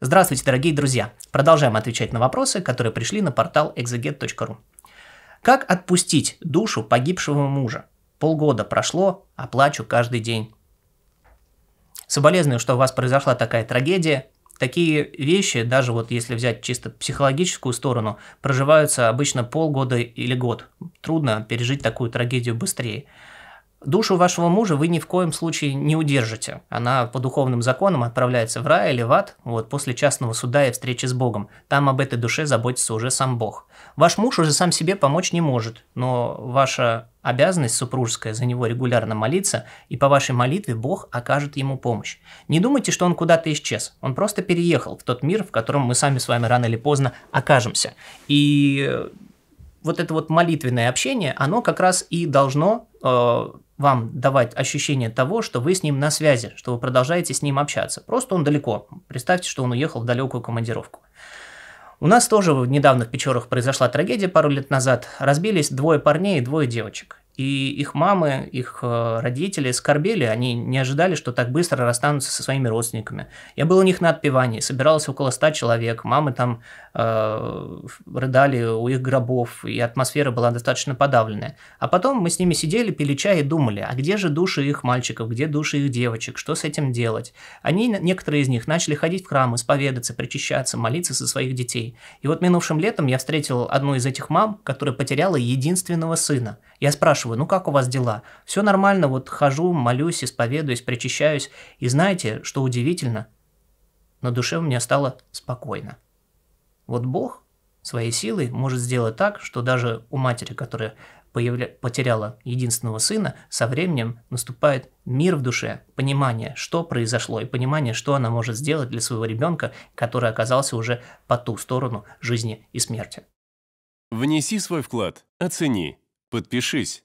Здравствуйте, дорогие друзья! Продолжаем отвечать на вопросы, которые пришли на портал exeget.ru. Как отпустить душу погибшего мужа? Полгода прошло, а плачу каждый день. Соболезную, что у вас произошла такая трагедия. Такие вещи, даже вот если взять чисто психологическую сторону, проживаются обычно полгода или год. Трудно пережить такую трагедию быстрее. Душу вашего мужа вы ни в коем случае не удержите. Она по духовным законам отправляется в рай или в ад вот, после частного суда и встречи с Богом. Там об этой душе заботится уже сам Бог. Ваш муж уже сам себе помочь не может, но ваша обязанность супружеская за него регулярно молиться, и по вашей молитве Бог окажет ему помощь. Не думайте, что он куда-то исчез. Он просто переехал в тот мир, в котором мы сами с вами рано или поздно окажемся. И э, вот это вот молитвенное общение, оно как раз и должно э, вам давать ощущение того, что вы с ним на связи, что вы продолжаете с ним общаться. Просто он далеко. Представьте, что он уехал в далекую командировку. У нас тоже в недавних Печорах произошла трагедия пару лет назад. Разбились двое парней и двое девочек. И их мамы, их э, родители скорбели, они не ожидали, что так быстро расстанутся со своими родственниками. Я был у них на отпевании, собиралось около ста человек, мамы там э, рыдали у их гробов, и атмосфера была достаточно подавленная. А потом мы с ними сидели, пили чай и думали, а где же души их мальчиков, где души их девочек, что с этим делать? Они, некоторые из них, начали ходить в храм, исповедаться, причащаться, молиться со своих детей. И вот минувшим летом я встретил одну из этих мам, которая потеряла единственного сына. Я спрашиваю, спрашиваю, ну как у вас дела? Все нормально, вот хожу, молюсь, исповедуюсь, причащаюсь. И знаете, что удивительно? На душе у меня стало спокойно. Вот Бог своей силой может сделать так, что даже у матери, которая появля... потеряла единственного сына, со временем наступает мир в душе, понимание, что произошло, и понимание, что она может сделать для своего ребенка, который оказался уже по ту сторону жизни и смерти. Внеси свой вклад, оцени, подпишись